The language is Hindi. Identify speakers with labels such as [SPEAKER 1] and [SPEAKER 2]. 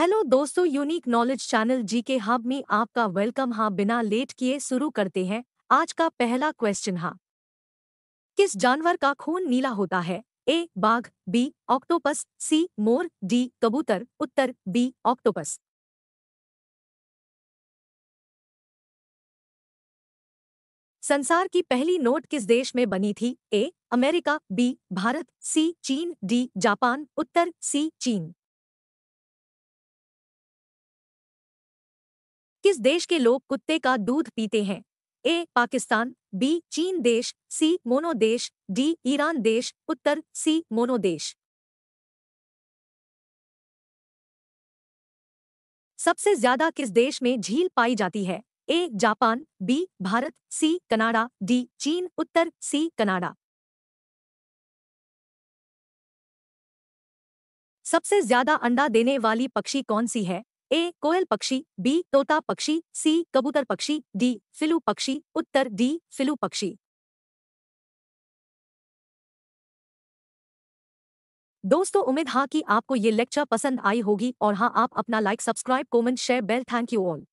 [SPEAKER 1] हेलो दोस्तों यूनिक नॉलेज चैनल जी के हब में आपका वेलकम हाँ बिना लेट किए शुरू करते हैं आज का पहला क्वेश्चन हाँ किस जानवर का खून नीला होता है ए बाघ बी ऑक्टोपस सी मोर डी कबूतर उत्तर बी ऑक्टोपस संसार की पहली नोट किस देश में बनी थी A America B Bharat C चीन डी जापान उत्तर सी चीन किस देश के लोग कुत्ते का दूध पीते हैं ए पाकिस्तान बी चीन देश सी मोनो देश डी ईरान देश उत्तर सी मोनो देश सबसे ज्यादा किस देश में झील पाई जाती है A Japan B Bharat C Canada D चीन उत्तर सी कनाडा सबसे ज्यादा अंडा देने वाली पक्षी कौन सी है ए कोयल पक्षी बी तोता पक्षी सी कबूतर पक्षी डी फिलू पक्षी उत्तर डी फिलू पक्षी दोस्तों उम्मीद हाँ कि आपको ये लेक्चर पसंद आई होगी और हाँ आप अपना like subscribe comment share bell thank you all